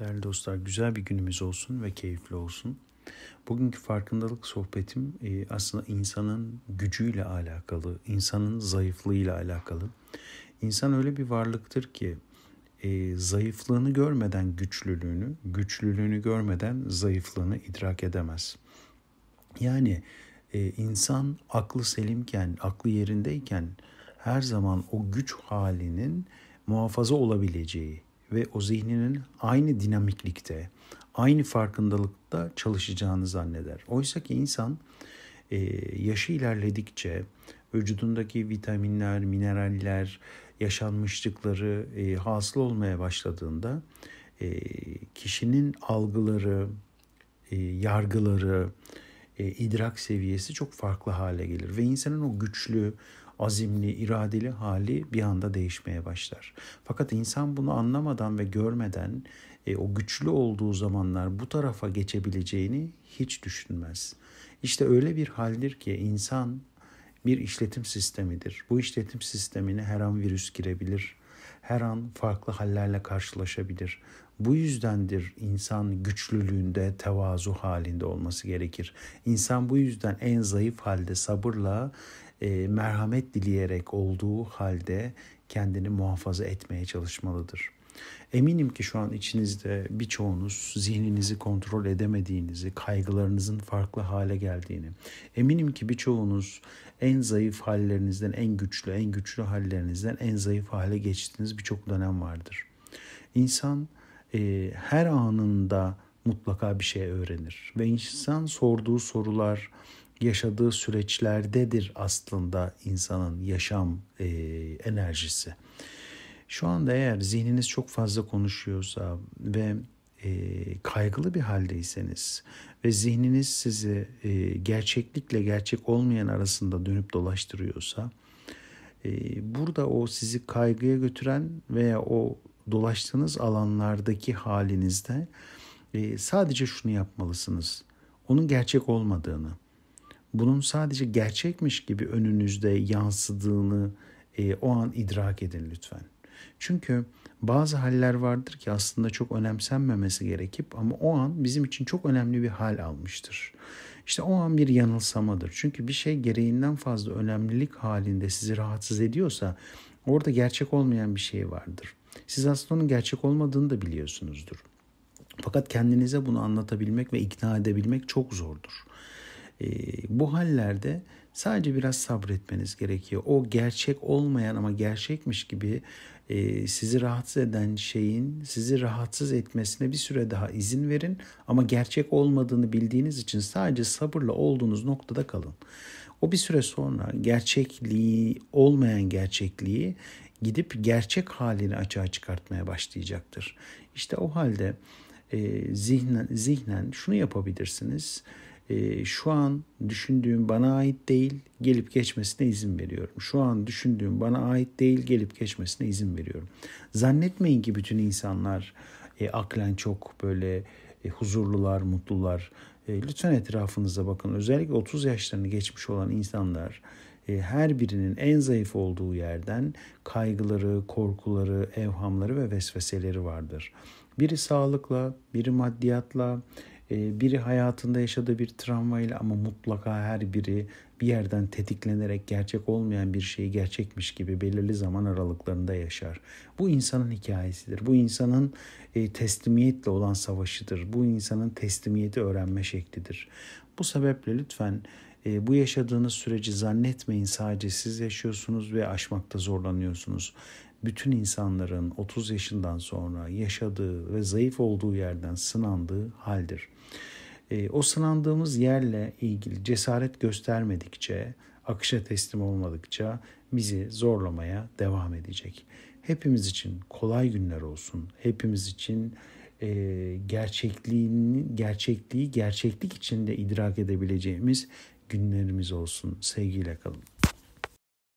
Değerli dostlar güzel bir günümüz olsun ve keyifli olsun. Bugünkü farkındalık sohbetim e, aslında insanın gücüyle alakalı, insanın zayıflığıyla alakalı. İnsan öyle bir varlıktır ki e, zayıflığını görmeden güçlülüğünü, güçlülüğünü görmeden zayıflığını idrak edemez. Yani e, insan aklı selimken, aklı yerindeyken her zaman o güç halinin muhafaza olabileceği, ve o zihninin aynı dinamiklikte, aynı farkındalıkta çalışacağını zanneder. Oysa ki insan e, yaşı ilerledikçe vücudundaki vitaminler, mineraller, yaşanmışlıkları e, hasıl olmaya başladığında e, kişinin algıları, e, yargıları, e, idrak seviyesi çok farklı hale gelir ve insanın o güçlü, azimli, iradeli hali bir anda değişmeye başlar. Fakat insan bunu anlamadan ve görmeden e, o güçlü olduğu zamanlar bu tarafa geçebileceğini hiç düşünmez. İşte öyle bir haldir ki insan bir işletim sistemidir. Bu işletim sistemine her an virüs girebilir. Her an farklı hallerle karşılaşabilir. Bu yüzdendir insan güçlülüğünde, tevazu halinde olması gerekir. İnsan bu yüzden en zayıf halde sabırla, e, merhamet dileyerek olduğu halde kendini muhafaza etmeye çalışmalıdır. Eminim ki şu an içinizde birçoğunuz zihninizi kontrol edemediğinizi, kaygılarınızın farklı hale geldiğini, eminim ki birçoğunuz en zayıf hallerinizden en güçlü, en güçlü hallerinizden en zayıf hale geçtiğiniz birçok dönem vardır. İnsan e, her anında mutlaka bir şey öğrenir. Ve insan sorduğu sorular, yaşadığı süreçlerdedir aslında insanın yaşam e, enerjisi. Şu anda eğer zihniniz çok fazla konuşuyorsa ve e, kaygılı bir haldeyseniz ve zihniniz sizi e, gerçeklikle gerçek olmayan arasında dönüp dolaştırıyorsa, e, burada o sizi kaygıya götüren veya o dolaştığınız alanlardaki halinizde e, sadece şunu yapmalısınız. Onun gerçek olmadığını, bunun sadece gerçekmiş gibi önünüzde yansıdığını e, o an idrak edin lütfen. Çünkü bazı haller vardır ki aslında çok önemsenmemesi gerekip ama o an bizim için çok önemli bir hal almıştır. İşte o an bir yanılsamadır. Çünkü bir şey gereğinden fazla önemlilik halinde sizi rahatsız ediyorsa orada gerçek olmayan bir şey vardır. Siz aslında onun gerçek olmadığını da biliyorsunuzdur. Fakat kendinize bunu anlatabilmek ve ikna edebilmek çok zordur. E, bu hallerde sadece biraz sabretmeniz gerekiyor. O gerçek olmayan ama gerçekmiş gibi e, sizi rahatsız eden şeyin sizi rahatsız etmesine bir süre daha izin verin. Ama gerçek olmadığını bildiğiniz için sadece sabırla olduğunuz noktada kalın. O bir süre sonra gerçekliği olmayan gerçekliği gidip gerçek halini açığa çıkartmaya başlayacaktır. İşte o halde e, zihnen, zihnen şunu yapabilirsiniz. E, şu an düşündüğüm bana ait değil, gelip geçmesine izin veriyorum. Şu an düşündüğüm bana ait değil, gelip geçmesine izin veriyorum. Zannetmeyin ki bütün insanlar e, aklen çok böyle e, huzurlular, mutlular. E, lütfen etrafınıza bakın. Özellikle 30 yaşlarını geçmiş olan insanlar e, her birinin en zayıf olduğu yerden kaygıları, korkuları, evhamları ve vesveseleri vardır. Biri sağlıkla, biri maddiyatla, ee, biri hayatında yaşadığı bir travmayla ama mutlaka her biri bir yerden tetiklenerek gerçek olmayan bir şeyi gerçekmiş gibi belirli zaman aralıklarında yaşar. Bu insanın hikayesidir. Bu insanın e, teslimiyetle olan savaşıdır. Bu insanın teslimiyeti öğrenme şeklidir. Bu sebeple lütfen e, bu yaşadığınız süreci zannetmeyin sadece siz yaşıyorsunuz ve aşmakta zorlanıyorsunuz bütün insanların 30 yaşından sonra yaşadığı ve zayıf olduğu yerden sınandığı haldir. E, o sınandığımız yerle ilgili cesaret göstermedikçe, akışa teslim olmadıkça bizi zorlamaya devam edecek. Hepimiz için kolay günler olsun. Hepimiz için e, gerçekliğini, gerçekliği gerçeklik içinde idrak edebileceğimiz günlerimiz olsun. Sevgiyle kalın.